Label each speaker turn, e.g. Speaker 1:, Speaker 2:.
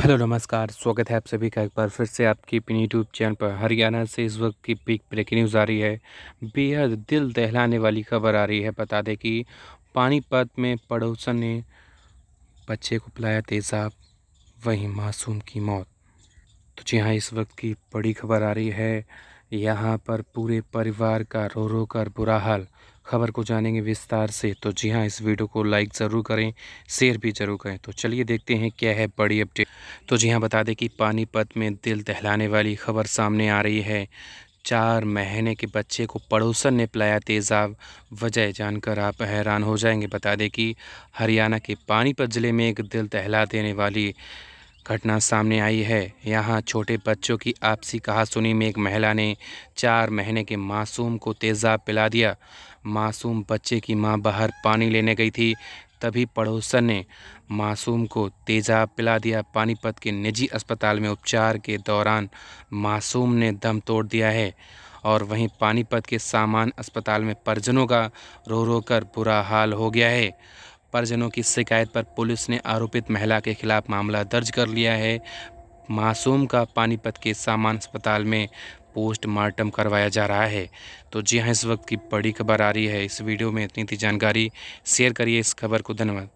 Speaker 1: hello नमस्कार स्वागत है आप सभी का एक बार फिर से आपकी अपनी यूट्यूब चैनल पर हरियाणा से इस वक्त की बिग ब्रेकिंग न्यूज़ आ रही है बेहद दिल दहलाने वाली खबर आ रही है बता दें कि पानीपत में पड़ोसन ने बच्चे को पिलाया तेज़ाब वहीं मासूम की मौत तो जी हाँ इस वक्त की बड़ी खबर आ रही है यहाँ पर पूरे परिवार का रो रो कर बुरा हाल खबर को जानेंगे विस्तार से तो जी हाँ इस वीडियो को लाइक ज़रूर करें शेयर भी ज़रूर करें तो चलिए देखते हैं क्या है बड़ी अपडेट तो जी हाँ बता दें कि पानीपत में दिल दहलाने वाली खबर सामने आ रही है चार महीने के बच्चे को पड़ोसन ने पिलाया तेज़ाब वजह जानकर आप हैरान हो जाएंगे बता दें कि हरियाणा के पानीपत ज़िले में एक दिल दहला देने वाली घटना सामने आई है यहाँ छोटे बच्चों की आपसी कहासुनी में एक महिला ने चार महीने के मासूम को तेज़ाब पिला दिया मासूम बच्चे की मां बाहर पानी लेने गई थी तभी पड़ोसन ने मासूम को तेजाब पिला दिया पानीपत के निजी अस्पताल में उपचार के दौरान मासूम ने दम तोड़ दिया है और वहीं पानीपत के सामान अस्पताल में परिजनों का रो रो कर बुरा हाल हो गया है परिजनों की शिकायत पर पुलिस ने आरोपित महिला के खिलाफ मामला दर्ज कर लिया है मासूम का पानीपत के सामान अस्पताल में पोस्टमार्टम करवाया जा रहा है तो जी हाँ इस वक्त की बड़ी खबर आ रही है इस वीडियो में इतनी थी जानकारी शेयर करिए इस खबर को धन्यवाद